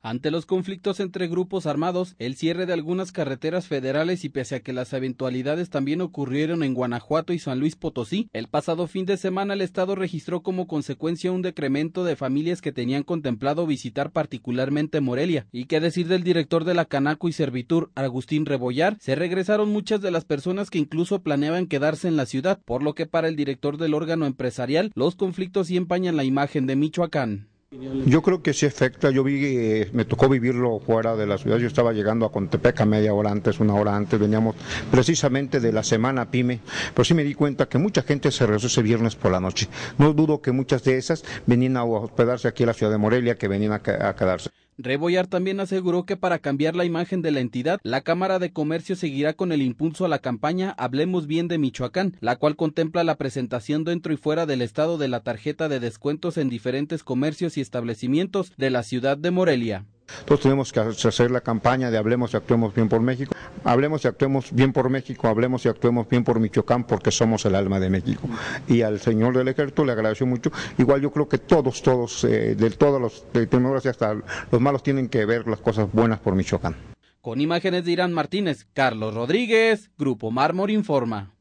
Ante los conflictos entre grupos armados, el cierre de algunas carreteras federales y pese a que las eventualidades también ocurrieron en Guanajuato y San Luis Potosí, el pasado fin de semana el Estado registró como consecuencia un decremento de familias que tenían contemplado visitar particularmente Morelia. Y qué decir del director de la Canaco y Servitur, Agustín Rebollar, se regresaron muchas de las personas que incluso planeaban quedarse en la ciudad, por lo que para el director del órgano empresarial los conflictos sí empañan la imagen de Michoacán. Yo creo que sí afecta. Yo vi, eh, me tocó vivirlo fuera de la ciudad. Yo estaba llegando a Contepec media hora antes, una hora antes. Veníamos precisamente de la semana PYME. Pero sí me di cuenta que mucha gente se regresó ese viernes por la noche. No dudo que muchas de esas venían a hospedarse aquí a la ciudad de Morelia, que venían a quedarse. Rebollar también aseguró que para cambiar la imagen de la entidad, la Cámara de Comercio seguirá con el impulso a la campaña Hablemos Bien de Michoacán, la cual contempla la presentación dentro y fuera del estado de la tarjeta de descuentos en diferentes comercios y establecimientos de la ciudad de Morelia. Todos tenemos que hacer la campaña de Hablemos y Actuemos Bien por México. Hablemos y actuemos bien por México, hablemos y actuemos bien por Michoacán porque somos el alma de México. Y al señor del ejército le agradeció mucho. Igual yo creo que todos, todos, eh, de todos los tenores hasta los malos tienen que ver las cosas buenas por Michoacán. Con imágenes de Irán Martínez, Carlos Rodríguez, Grupo Mármol Informa.